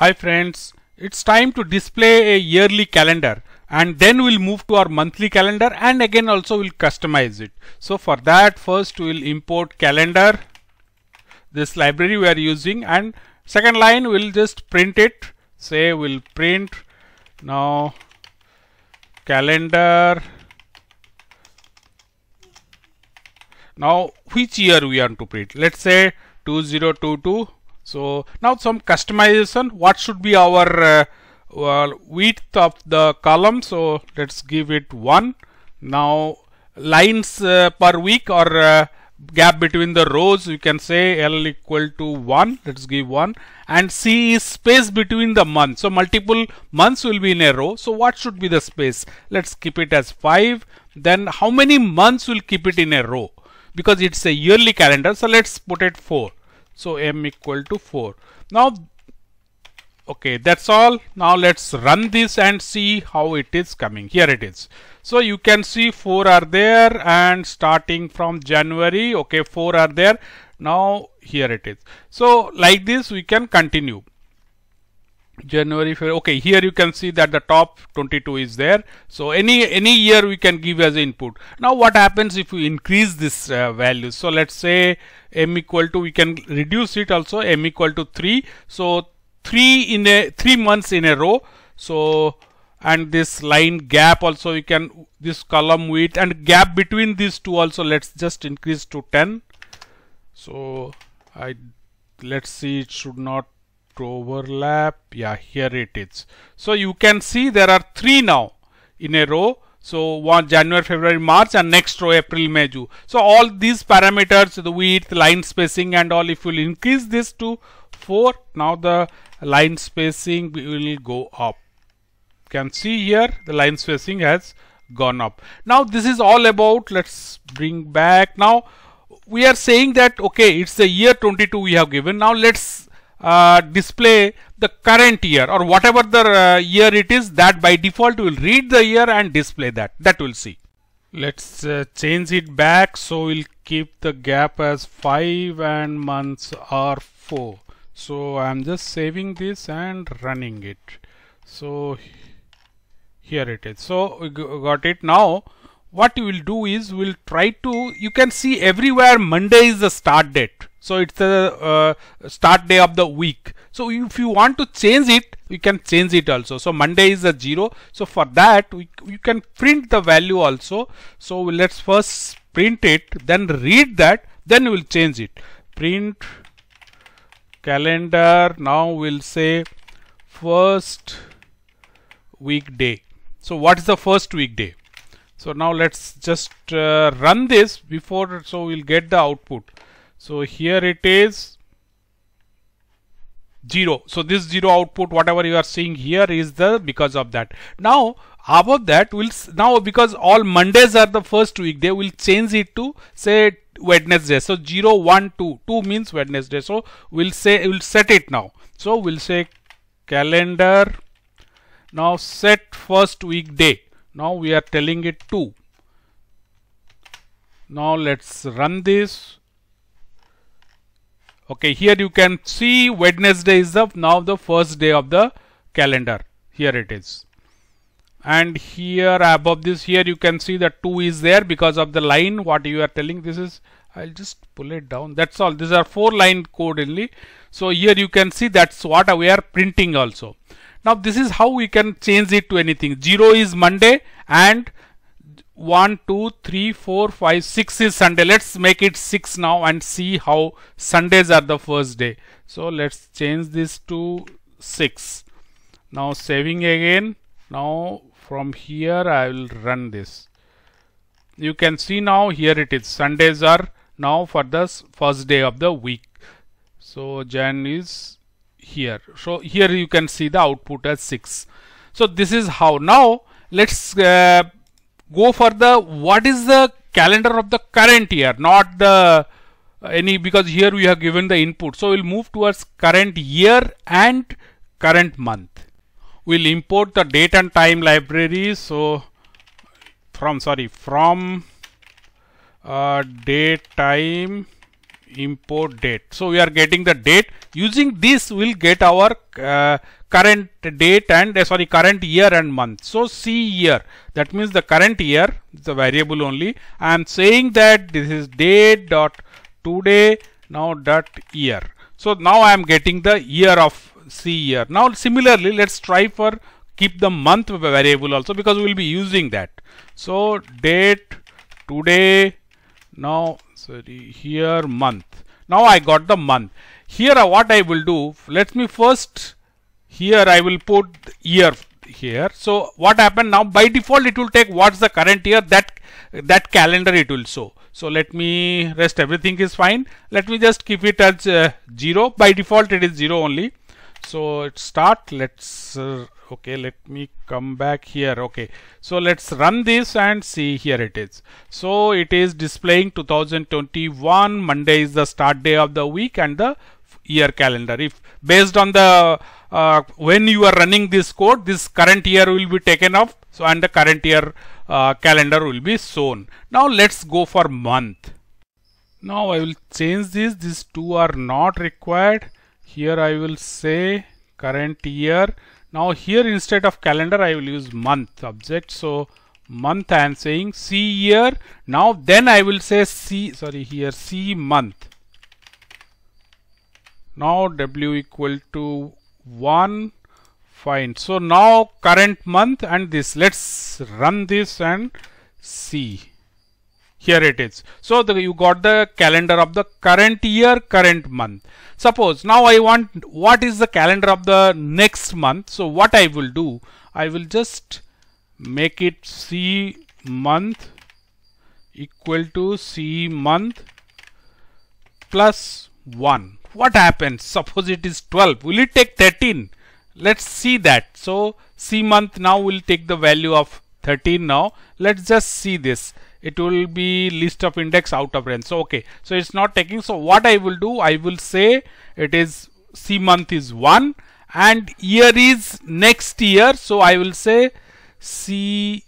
Hi friends, it's time to display a yearly calendar and then we'll move to our monthly calendar and again also we'll customize it. So for that first we'll import calendar, this library we are using and second line we'll just print it. Say we'll print now calendar now which year we want to print let's say 2022 so now some customization what should be our uh, well, width of the column so let's give it 1 now lines uh, per week or uh, gap between the rows you can say L equal to 1 let's give 1 and C is space between the months so multiple months will be in a row so what should be the space let's keep it as 5 then how many months will keep it in a row because it's a yearly calendar so let's put it 4 so m equal to 4. Now, okay, that's all. Now let's run this and see how it is coming. Here it is. So you can see 4 are there and starting from January, okay, 4 are there. Now here it is. So like this we can continue. January, February. Okay, here you can see that the top 22 is there. So any any year we can give as input. Now what happens if we increase this uh, value? So let's say m equal to we can reduce it also m equal to 3. So 3 in a 3 months in a row. So and this line gap also We can this column width and gap between these two also let's just increase to 10. So I let's see it should not overlap yeah here it is so you can see there are three now in a row so one January February March and next row April May June so all these parameters the width line spacing and all if you will increase this to 4 now the line spacing will go up you can see here the line spacing has gone up now this is all about let's bring back now we are saying that okay it's the year 22 we have given now let's uh, display the current year or whatever the uh, year it is that by default will read the year and display that that we'll see let's uh, change it back so we'll keep the gap as 5 and months are 4 so I'm just saving this and running it so here it is so we got it now what you will do is we'll try to you can see everywhere Monday is the start date so it's the uh, start day of the week. So if you want to change it, you can change it also. So Monday is a zero. So for that, we, you can print the value also. So let's first print it, then read that, then we'll change it. Print calendar. Now we'll say first weekday. So what is the first weekday? So now let's just uh, run this before so we'll get the output. So here it is 0. So this 0 output whatever you are seeing here is the because of that. Now above that will now because all Mondays are the first week they will change it to say Wednesday. So 0 1 2 2 means Wednesday. So we'll say we'll set it now. So we'll say calendar now set first weekday. Now we are telling it 2. Now let's run this okay here you can see Wednesday is the now the first day of the calendar here it is and here above this here you can see the 2 is there because of the line what you are telling this is I'll just pull it down that's all these are four line code only so here you can see that's what we are printing also now this is how we can change it to anything 0 is Monday and 1, 2, 3, 4, 5, 6 is Sunday. Let's make it 6 now and see how Sundays are the first day. So let's change this to 6. Now saving again. Now from here I will run this. You can see now here it is. Sundays are now for the first day of the week. So Jan is here. So here you can see the output as 6. So this is how. Now let's uh, go for the what is the calendar of the current year not the any because here we have given the input so we'll move towards current year and current month we'll import the date and time library so from sorry from uh, date time import date so we are getting the date using this we'll get our uh, current date and uh, sorry current year and month so c year that means the current year the variable only i am saying that this is date dot today now dot year so now i am getting the year of c year now similarly let's try for keep the month variable also because we will be using that so date today now sorry here month now i got the month here what i will do let me first here I will put year here so what happened now by default it will take what's the current year that that calendar it will show so let me rest everything is fine let me just keep it as uh, 0 by default it is 0 only so it start let's uh, okay let me come back here okay so let's run this and see here it is so it is displaying 2021 Monday is the start day of the week and the year calendar if based on the uh, when you are running this code this current year will be taken off so and the current year uh, calendar will be shown now let's go for month now I will change this these two are not required here I will say current year now here instead of calendar I will use month object so month I am saying C year now then I will say C sorry here C month now W equal to one fine so now current month and this let's run this and see here it is so the, you got the calendar of the current year current month suppose now I want what is the calendar of the next month so what I will do I will just make it C month equal to C month plus 1 what happens suppose it is 12 will it take 13 let's see that so c month now will take the value of 13 now let's just see this it will be list of index out of range so okay so it's not taking so what i will do i will say it is c month is 1 and year is next year so i will say c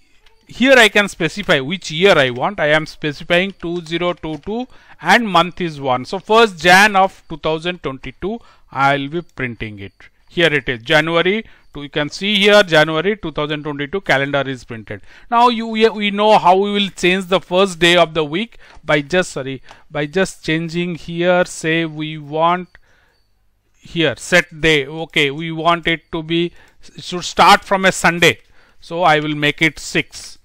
here I can specify which year I want. I am specifying 2022 and month is 1. So first Jan of 2022 I will be printing it. Here it is January to, you can see here January 2022 calendar is printed. Now you we know how we will change the first day of the week by just sorry by just changing here say we want here set day okay we want it to be should start from a Sunday. So I will make it 6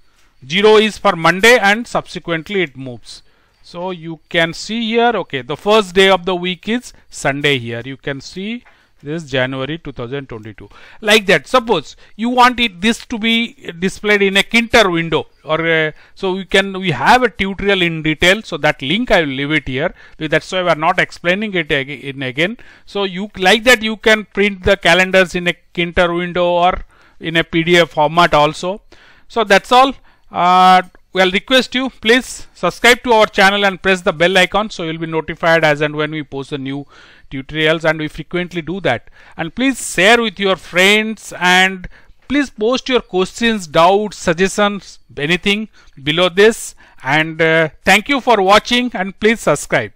0 is for Monday and subsequently it moves. So you can see here, okay, the first day of the week is Sunday here. You can see this January 2022 like that suppose you want it this to be displayed in a Kinter window or so we can we have a tutorial in detail so that link I will leave it here that's why we are not explaining it ag in again so you like that you can print the calendars in a Kinter window or in a PDF format also so that's all uh, will request you please subscribe to our channel and press the bell icon so you'll be notified as and when we post the new tutorials and we frequently do that and please share with your friends and please post your questions doubts suggestions anything below this and uh, thank you for watching and please subscribe